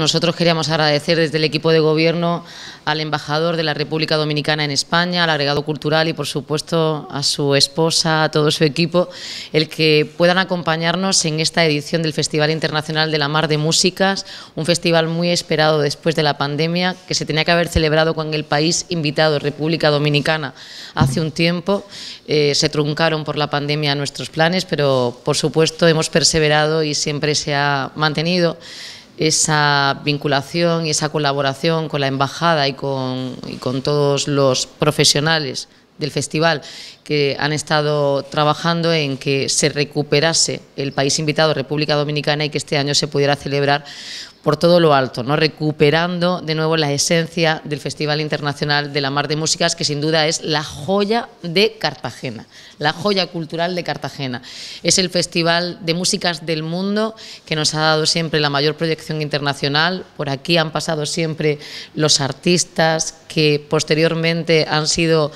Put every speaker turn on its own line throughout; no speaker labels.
Nosotros queríamos agradecer desde el equipo de gobierno al embajador de la República Dominicana en España, al agregado cultural y, por supuesto, a su esposa, a todo su equipo, el que puedan acompañarnos en esta edición del Festival Internacional de la Mar de Músicas, un festival muy esperado después de la pandemia, que se tenía que haber celebrado con el país invitado, República Dominicana, hace un tiempo. Eh, se truncaron por la pandemia nuestros planes, pero, por supuesto, hemos perseverado y siempre se ha mantenido esa vinculación y esa colaboración con la embajada y con, con todos los profesionales del festival que han estado trabajando en que se recuperase el país invitado, República Dominicana, y que este año se pudiera celebrar por todo lo alto, ¿no? recuperando de nuevo la esencia del Festival Internacional de la Mar de Músicas, que sin duda es la joya de Cartagena, la joya cultural de Cartagena. Es el festival de músicas del mundo que nos ha dado siempre la mayor proyección internacional. Por aquí han pasado siempre los artistas que posteriormente han sido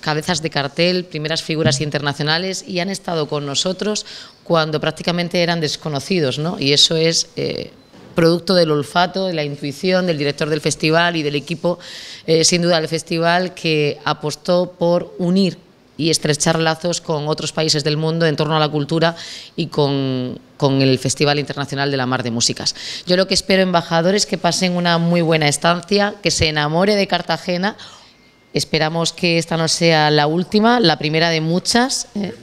cabezas de cartel, primeras figuras internacionales y han estado con nosotros cuando prácticamente eran desconocidos, ¿no? Y eso es eh, producto del olfato, de la intuición del director del festival y del equipo, eh, sin duda, del festival que apostó por unir y estrechar lazos con otros países del mundo en torno a la cultura y con, con, el Festival Internacional de la Mar de Músicas. Yo lo que espero, embajadores, que pasen una muy buena estancia, que se enamore de Cartagena. Esperamos que esta no sea la última, la primera de muchas. Eh,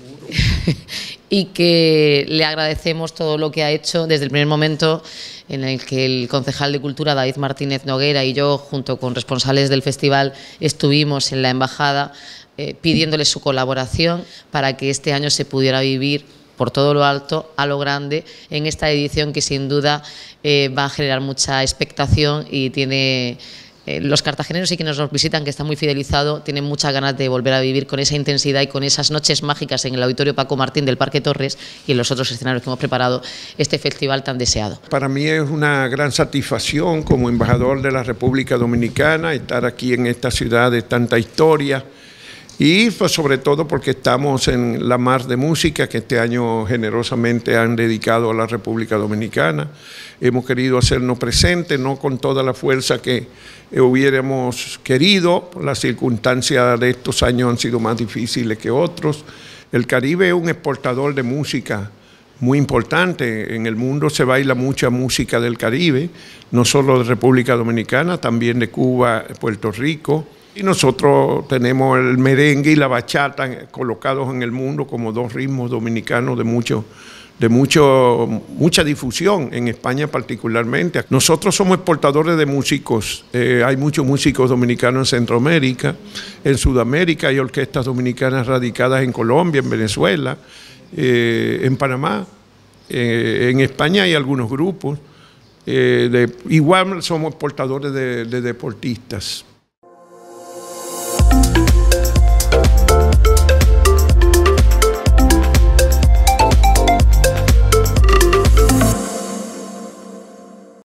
y que le agradecemos todo lo que ha hecho desde el primer momento en el que el concejal de Cultura David Martínez Noguera y yo, junto con responsables del festival, estuvimos en la embajada pidiéndoles eh, pidiéndole su colaboración para que este año se pudiera vivir por todo lo alto a lo grande en esta edición que sin duda eh, va a generar mucha expectación y tiene eh, los cartageneros y que nos visitan, que está muy fidelizado, tienen muchas ganas de volver a vivir con esa intensidad y con esas noches mágicas en el Auditorio Paco Martín del Parque Torres y en los otros escenarios que hemos preparado este festival tan deseado.
Para mí es una gran satisfacción como embajador de la República Dominicana estar aquí en esta ciudad de tanta historia. Y pues, sobre todo porque estamos en la mar de música que este año generosamente han dedicado a la República Dominicana. Hemos querido hacernos presentes, no con toda la fuerza que hubiéramos querido. Las circunstancias de estos años han sido más difíciles que otros. El Caribe es un exportador de música muy importante. En el mundo se baila mucha música del Caribe, no solo de República Dominicana, también de Cuba, Puerto Rico. Y nosotros tenemos el merengue y la bachata colocados en el mundo como dos ritmos dominicanos de mucho de mucha difusión en España particularmente. Nosotros somos exportadores de músicos, eh, hay muchos músicos dominicanos en Centroamérica, en Sudamérica hay orquestas dominicanas radicadas en Colombia, en Venezuela, eh, en Panamá, eh, en España hay algunos grupos, igual somos exportadores de deportistas.